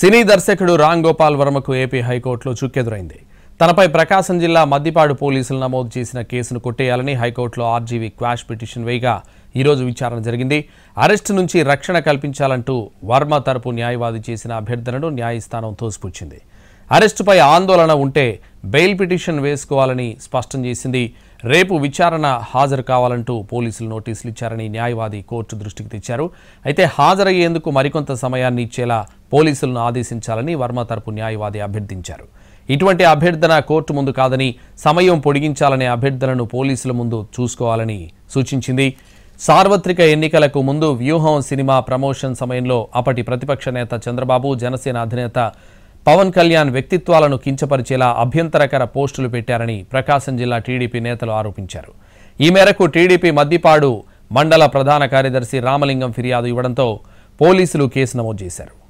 సినీ దర్శకుడు రామ్ గోపాల్ వర్మకు ఏపీ హైకోర్టులో చుక్కెదురైంది తనపై ప్రకాశం జిల్లా మద్దిపాడు పోలీసులు నమోదు చేసిన కేసును కొట్టేయాలని హైకోర్టులో ఆర్జీవీ క్వాష్ పిటిషన్ వేయగా ఈరోజు విచారణ జరిగింది అరెస్టు నుంచి రక్షణ కల్పించాలంటూ వర్మ తరపు న్యాయవాది చేసిన అభ్యర్థనను న్యాయస్థానం తోసిపుచ్చింది అరెస్టుపై ఆందోళన ఉంటే బెయిల్ పిటిషన్ వేసుకోవాలని స్పష్టం చేసింది రేపు విచారణ హాజరు కావాలంటూ పోలీసులు నోటీసులు ఇచ్చారని న్యాయవాది కోర్టు దృష్టికి తెచ్చారు అయితే హాజరయ్యేందుకు మరికొంత సమయాన్ని ఇచ్చేలా పోలీసులను ఆదేశించాలని వర్మ తరపు న్యాయవాది అభ్యర్థించారు ఇటువంటి అభ్యర్థన కోర్టు ముందు కాదని సమయం పొడిగించాలనే అభ్యర్థనను పోలీసుల ముందు చూసుకోవాలని సూచించింది సార్వత్రిక ఎన్నికలకు ముందు వ్యూహం సినిమా ప్రమోషన్ సమయంలో అప్పటి ప్రతిపక్ష నేత చంద్రబాబు జనసేన అధినేత పవన్ కళ్యాణ్ వ్యక్తిత్వాలను కించపరిచేలా అభ్యంతరకర పోస్టులు పెట్టారని ప్రకాశం జిల్లా టీడీపీ నేతలు ఆరోపించారు ఈ మేరకు టీడీపీ మద్దిపాడు మండల ప్రధాన కార్యదర్శి రామలింగం ఫిర్యాదు ఇవ్వడంతో పోలీసులు కేసు నమోదు చేశారు